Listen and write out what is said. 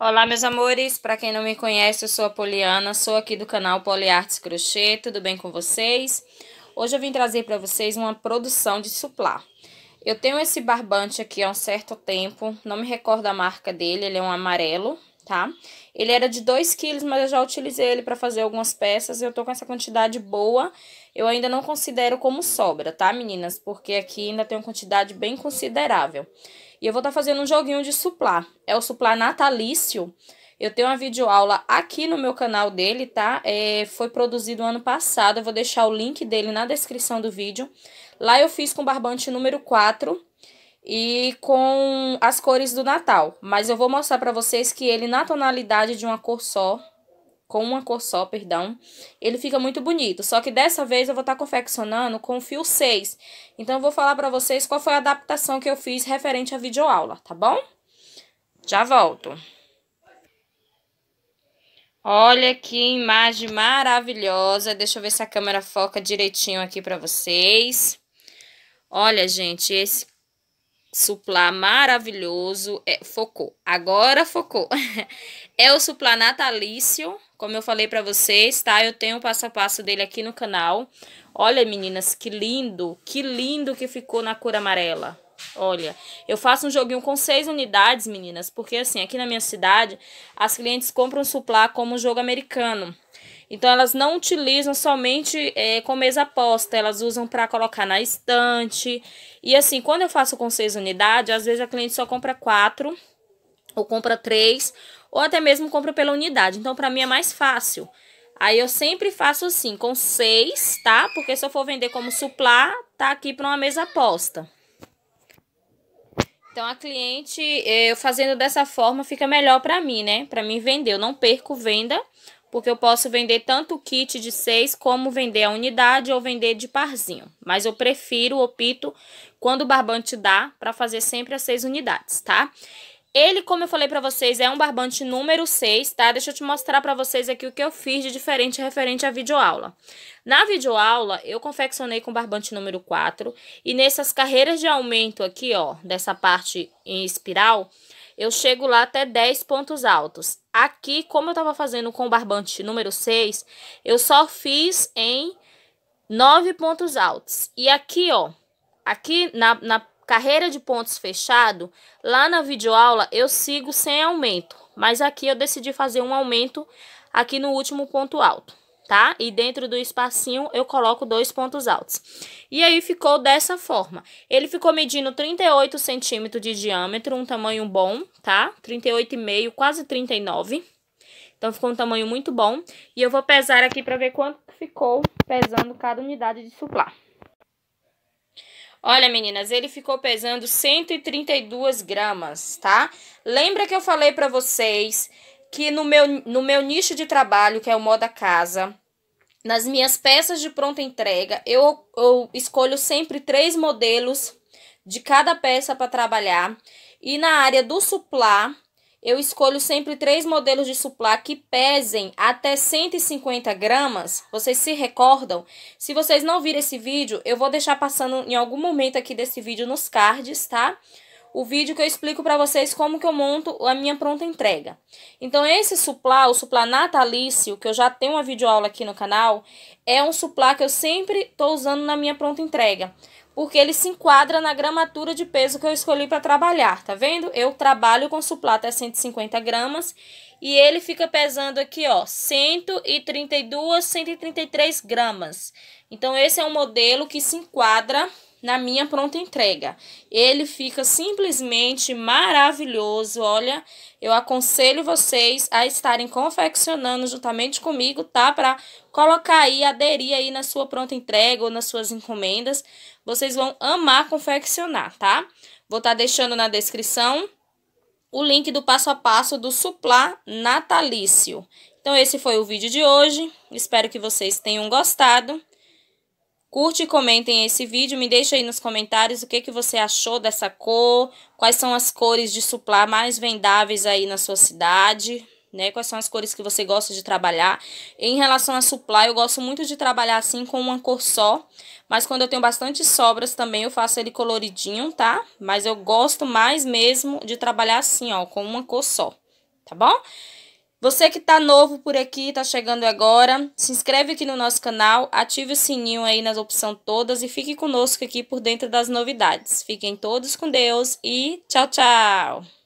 Olá, meus amores. Para quem não me conhece, eu sou a Poliana, sou aqui do canal Poliartes Crochê. Tudo bem com vocês? Hoje eu vim trazer para vocês uma produção de suplá. Eu tenho esse barbante aqui há um certo tempo, não me recordo a marca dele, ele é um amarelo, tá? Ele era de 2 quilos, mas eu já utilizei ele para fazer algumas peças, eu tô com essa quantidade boa. Eu ainda não considero como sobra, tá, meninas? Porque aqui ainda tem uma quantidade bem considerável. E eu vou estar tá fazendo um joguinho de suplá. É o suplá natalício. Eu tenho uma videoaula aqui no meu canal dele, tá? É, foi produzido ano passado, eu vou deixar o link dele na descrição do vídeo. Lá eu fiz com barbante número 4 e com as cores do Natal. Mas eu vou mostrar pra vocês que ele, na tonalidade de uma cor só, com uma cor só, perdão, ele fica muito bonito. Só que dessa vez eu vou estar tá confeccionando com fio 6. Então eu vou falar para vocês qual foi a adaptação que eu fiz referente à videoaula, tá bom? Já volto. Olha que imagem maravilhosa. Deixa eu ver se a câmera foca direitinho aqui para vocês. Olha, gente, esse suplá maravilhoso é, focou. Agora focou. é o suplá natalício, como eu falei para vocês, tá? Eu tenho o passo a passo dele aqui no canal. Olha, meninas, que lindo, que lindo que ficou na cor amarela. Olha, eu faço um joguinho com seis unidades, meninas, porque assim, aqui na minha cidade, as clientes compram suplá como jogo americano. Então elas não utilizam somente é, com mesa posta, elas usam para colocar na estante. E assim, quando eu faço com seis unidades, às vezes a cliente só compra quatro, ou compra três, ou até mesmo compra pela unidade. Então para mim é mais fácil. Aí eu sempre faço assim, com seis, tá? Porque se eu for vender como suplá, tá aqui para uma mesa posta. Então a cliente, é, eu fazendo dessa forma fica melhor para mim, né? Para mim vender, eu não perco venda porque eu posso vender tanto o kit de seis como vender a unidade ou vender de parzinho. Mas eu prefiro, opto, quando o barbante dá, para fazer sempre as seis unidades, tá? Ele, como eu falei para vocês, é um barbante número 6, tá? Deixa eu te mostrar para vocês aqui o que eu fiz de diferente referente à videoaula. Na videoaula, eu confeccionei com barbante número 4 e nessas carreiras de aumento aqui, ó, dessa parte em espiral, eu chego lá até 10 pontos altos. Aqui, como eu estava fazendo com o barbante número 6, eu só fiz em 9 pontos altos. E aqui, ó, aqui na, na carreira de pontos fechado, lá na videoaula eu sigo sem aumento, mas aqui eu decidi fazer um aumento aqui no último ponto alto tá? E dentro do espacinho eu coloco dois pontos altos. E aí ficou dessa forma. Ele ficou medindo 38 centímetros de diâmetro, um tamanho bom, tá? 38,5, quase 39. Então ficou um tamanho muito bom. E eu vou pesar aqui para ver quanto ficou pesando cada unidade de suplá. Olha, meninas, ele ficou pesando 132 gramas, tá? Lembra que eu falei para vocês que no meu, no meu nicho de trabalho, que é o moda casa, nas minhas peças de pronta entrega, eu, eu escolho sempre três modelos de cada peça para trabalhar. E na área do suplá, eu escolho sempre três modelos de suplá que pesem até 150 gramas. Vocês se recordam? Se vocês não viram esse vídeo, eu vou deixar passando em algum momento aqui desse vídeo nos cards, tá? Tá? o vídeo que eu explico para vocês como que eu monto a minha pronta entrega. Então, esse suplá, o suplá natalício, que eu já tenho uma videoaula aqui no canal, é um suplá que eu sempre estou usando na minha pronta entrega porque ele se enquadra na gramatura de peso que eu escolhi para trabalhar, tá vendo? Eu trabalho com suplá até 150 gramas e ele fica pesando aqui, ó, 132, 133 gramas. Então, esse é um modelo que se enquadra na minha pronta entrega. Ele fica simplesmente maravilhoso. Olha, eu aconselho vocês a estarem confeccionando juntamente comigo, tá? Para colocar aí, aderir aí na sua pronta entrega ou nas suas encomendas. Vocês vão amar confeccionar, tá? Vou estar tá deixando na descrição o link do passo a passo do suplá natalício. Então esse foi o vídeo de hoje. Espero que vocês tenham gostado. Curte e comentem esse vídeo, me deixa aí nos comentários o que, que você achou dessa cor, quais são as cores de suplá mais vendáveis aí na sua cidade, né? Quais são as cores que você gosta de trabalhar. Em relação a suplá, eu gosto muito de trabalhar assim com uma cor só, mas quando eu tenho bastante sobras também eu faço ele coloridinho, tá? Mas eu gosto mais mesmo de trabalhar assim, ó, com uma cor só, tá bom? Você que está novo por aqui, está chegando agora, se inscreve aqui no nosso canal, ative o sininho aí nas opções todas e fique conosco aqui por dentro das novidades. Fiquem todos com Deus e tchau, tchau!